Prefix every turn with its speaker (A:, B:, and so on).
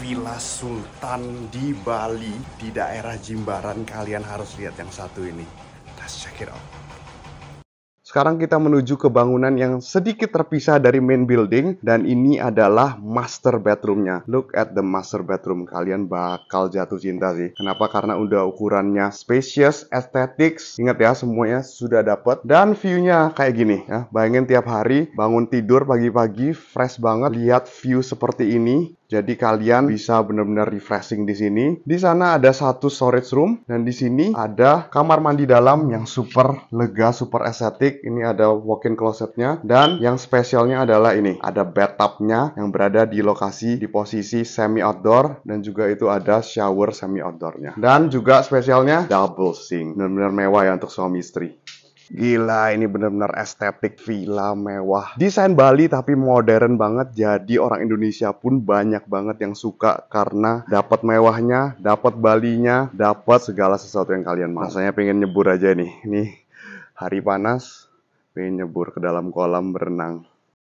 A: Villa Sultan di Bali di daerah Jimbaran kalian harus lihat yang satu ini. Let's check it out. Sekarang kita menuju ke bangunan yang sedikit terpisah dari main building dan ini adalah master bedroomnya. Look at the master bedroom. Kalian bakal jatuh cinta sih. Kenapa? Karena udah ukurannya spacious, estetik. Ingat ya semuanya sudah dapat dan view-nya kayak gini ya. Bayangin tiap hari bangun tidur pagi-pagi fresh banget lihat view seperti ini. Jadi kalian bisa benar-benar refreshing di sini. Di sana ada satu storage room dan di sini ada kamar mandi dalam yang super lega, super estetik ini ada walk-in closetnya dan yang spesialnya adalah ini, ada bathtubnya yang berada di lokasi di posisi semi outdoor dan juga itu ada shower semi outdoornya. Dan juga spesialnya double sink, benar-benar mewah ya untuk suami istri. Gila, ini bener-bener estetik villa mewah. Desain Bali tapi modern banget, jadi orang Indonesia pun banyak banget yang suka karena dapat mewahnya, dapat Balinya, dapat segala sesuatu yang kalian mau. Rasanya pengen nyebur aja nih. Nih, hari panas, pengen nyebur ke dalam kolam berenang